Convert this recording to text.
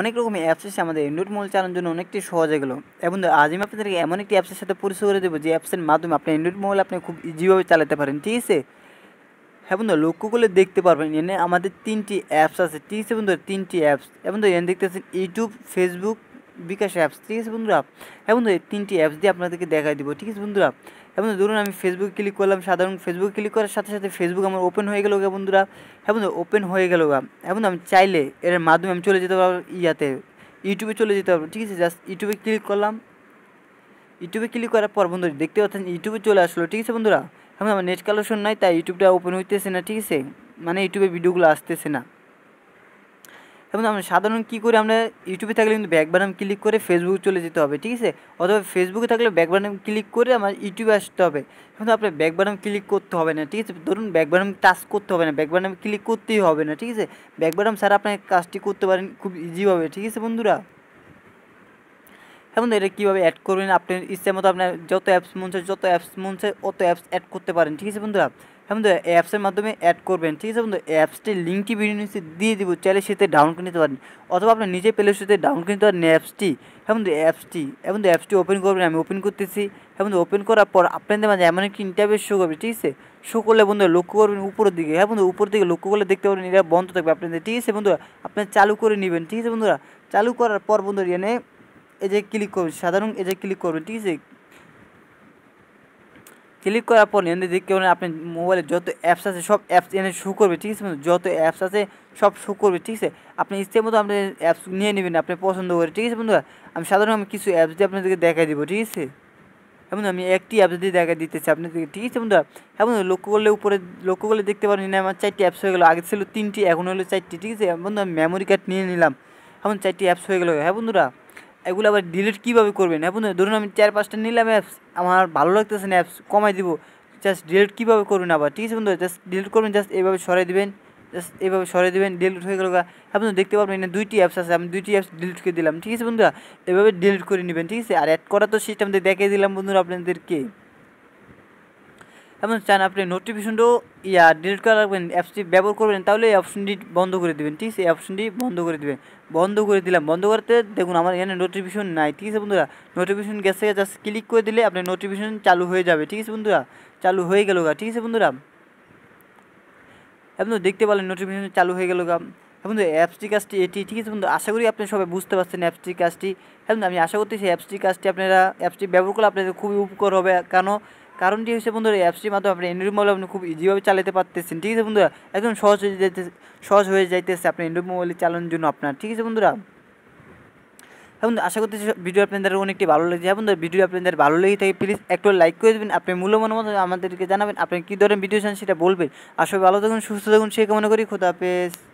অনেক রকমের অ্যাপস আছে আমাদের অ্যান্ড্রয়েড মোবাইল চালানোর জন্য অনেকটি সহজ এগুলো এবং আজ আমি আপনাদেরকে এমন একটি অ্যাপসের সাথে পরিচয় করে দেবো যে অ্যাপসের মাধ্যমে আপনি অ্যান্ড্রয়েড মোবাইল আপনি খুব ইজিভাবে চালাতে পারেন ঠিক আছে হ্যাঁ বন্ধু লক্ষ্য করলে দেখতে পারবেন এনে আমাদের তিনটি অ্যাপস আছে ঠিক আছে বন্ধু তিনটি অ্যাপস এবং এনে দেখতেছেন ইউটিউব ফেসবুক বিকাশ অ্যাপস ঠিক আছে বন্ধুরা হ্যাঁ এই তিনটি অ্যাপস দিয়ে আপনাদেরকে দেখাই দিব ঠিক আছে বন্ধুরা এবং হ্যাঁ ধরুন আমি ফেসবুকে ক্লিক করলাম সাধারণ ফেসবুকে ক্লিক করার সাথে সাথে ফেসবুক আমার ওপেন হয়ে গেল বন্ধুরা এবং হ্যাঁ ওপেন হয়ে গেল এবং হ্যাঁ আমি চাইলে এর মাধ্যমে আমি চলে যেতে পারবো ইয়াতে ইউটিউবে চলে যেতে পারবো ঠিক আছে জাস্ট ইউটিউবে ক্লিক করলাম ইউটিউবে ক্লিক করার পর বন্ধু দেখতে পাচ্ছেন ইউটিউবে চলে আসলো ঠিক আছে বন্ধুরা এখন আমার নেট কালেকশন নাই তাই ইউটিউবটা ওপেন হইতেছে না ঠিক আছে মানে ইউটিউবে ভিডিওগুলো আসতেছে না এবং আমরা সাধারণ কী করে আমরা ইউটিউবে থাকলে কিন্তু ব্যাক বানাম ক্লিক করে ফেসবুক চলে যেতে হবে ঠিক আছে অথবা ফেসবুকে থাকলে ব্যাক বানাম ক্লিক করে আমার ইউটিউবে আসতে হবে কিন্তু আপনার ব্যাক বানাম ক্লিক করতে হবে না ঠিক আছে ধরুন ব্যাক বানাম টাচ করতে হবে না ব্যাক বানাম ক্লিক করতেই হবে না ঠিক আছে ব্যাক বানাম ছাড়া আপনার কাজটি করতে পারেন খুব ইজিভাবে ঠিক আছে বন্ধুরা এখন এটা কীভাবে অ্যাড করবেন আপনার ইচ্ছে মতো আপনার যত অ্যাপস মন চায় যত অ্যাপস মন চায় অত অ্যাপস অ্যাড করতে পারেন ঠিক আছে বন্ধুরা হ্যাঁ বন্ধু অ্যাপসের মাধ্যমে অ্যাড করবেন ঠিক আছে বন্ধু অ্যাপসটির লিঙ্কটি ভিডিও নিচে দিয়ে দিব চাইলে সেতে ডাউন করে নিতে পারেন অথবা আপনি নিজে পেলে সেতে ডাউন করে নিতে পারেন অ্যাপসটি হ্যাঁ বন্ধু অ্যাপসটি হ্যাঁ বন্ধু অ্যাপসটি ওপেন করবেন আমি ওপেন করতেছি হ্যাঁ বন্ধু ওপেন করার পর আপনাদের মাঝে এমন একটি ইন্টারভিউ শো করবে ঠিক আছে শো করলে বন্ধু লক্ষ্য করবেন উপরের দিকে হ্যাঁ বন্ধু উপর দিকে লক্ষ্য করলে দেখতে পারবেন এটা বন্ধ থাকবে আপনাদের ঠিক আছে বন্ধুরা আপনি চালু করে নেবেন ঠিক আছে বন্ধুরা চালু করার পর বন্ধুরা এনে এই যে ক্লিক করবেন সাধারণ এই যে ক্লিক করবেন ঠিক আছে ক্লিক করার পর এনে দেখতে পারেন আপনি মোবাইলে যত অ্যাপস আছে সব অ্যাপস এনে শো করবে ঠিক আছে যত অ্যাপস আছে সব শো করবে ঠিক আছে আপনি ইচ্ছে মতো আপনি অ্যাপস নিয়ে নেবেন আপনি পছন্দ করে ঠিক আছে বন্ধুরা আমি সাধারণ আমি কিছু অ্যাপস দিয়ে আপনাদেরকে দেখা দিব ঠিক আছে এমন হ্যাঁ আমি একটি অ্যাপস দিয়ে দেখা দিতেছি আপনাদেরকে ঠিক আছে বন্ধুরা হ্যাঁ বন্ধু লক্ষ্য করলে উপরে লক্ষ্য করলে দেখতে পারেন না আমার চারটি অ্যাপস হয়ে গেলো আগে ছিল তিনটি এখন হলো চারটি ঠিক আছে হ্যাঁ বন্ধু আমি মেমোরি কার্ড নিয়ে নিলাম এখন চারটি অ্যাপস হয়ে গেলো হ্যাঁ বন্ধুরা এগুলো আবার ডিলিট কীভাবে করবেন হ্যাঁ বন্ধু ধরুন আমি চার পাঁচটা নিলাম অ্যাপস আমার ভালো লাগতেছে না অ্যাপস কমাই দিব জাস্ট ডিলিট কীভাবে করবেন আবার ঠিক আছে বন্ধু জাস্ট ডিলিট করবেন জাস্ট এইভাবে সরাই দেবেন জাস্ট এইভাবে সরাই দেবেন ডিলিট হয়ে গেল হ্যাঁ বন্ধু দেখতে পাবেন এখানে দুইটি অ্যাপস আছে আমি দুইটি অ্যাপস ডিলিট করে দিলাম ঠিক আছে বন্ধুরা এভাবে ডিলিট করে নেবেন ঠিক আছে আর অ্যাড করা তো সিস্টেম দেখিয়ে দিলাম বন্ধুরা আপনাদেরকে এবং চান আপনি নোটিফিকেশনটাও ইয়া ডিলিট করে রাখবেন অ্যাপসটি ব্যবহার করবেন তাহলে এই অপশনটি বন্ধ করে দেবেন ঠিক আছে এই অপশনটি বন্ধ করে দেবেন বন্ধ করে দিলাম বন্ধ করতে দেখুন আমার এখানে নোটিফিকেশন নাই ঠিক আছে বন্ধুরা নোটিফিকেশন গেছে জাস্ট ক্লিক করে দিলে আপনার নোটিফিকেশন চালু হয়ে যাবে ঠিক আছে বন্ধুরা চালু হয়ে গেল ঠিক আছে বন্ধুরা আপনি দেখতে পেলেন নোটিফিকেশন চালু হয়ে গেল বন্ধু অ্যাপসটি কাজটি এটি ঠিক আছে বন্ধু আশা করি আপনি সবাই বুঝতে পারছেন অ্যাপসটি কাজটি এখন আমি আশা করতেছি সেই অ্যাপসটি কাজটি আপনারা অ্যাপসটি ব্যবহার করলে আপনাদের খুবই উপকার হবে কারণ কারণটি হচ্ছে বন্ধুরা এই অ্যাপসটির মাধ্যমে আপনি অ্যান্ড্রয়েড মোবাইল আপনি খুব ইজিভাবে চালাতে পারতেছেন ঠিক আছে বন্ধুরা একদম সহজ হয়ে যাইতে সহজ হয়ে যাইতেছে আপনি অ্যান্ড্রয়েড মোবাইল চালানোর জন্য আপনার ঠিক আছে বন্ধুরা হ্যাঁ বন্ধু আশা করতেছি ভিডিও আপনাদের অনেকটি ভালো লেগেছে হ্যাঁ বন্ধু ভিডিও আপনাদের ভালো লেগে থাকে প্লিজ একটু লাইক করে দেবেন আপনি মনে মতো আমাদেরকে জানাবেন আপনি কী ধরনের ভিডিও চান সেটা বলবেন আসলে ভালো থাকুন সুস্থ থাকুন সে কেমন করি খোদা হাফেজ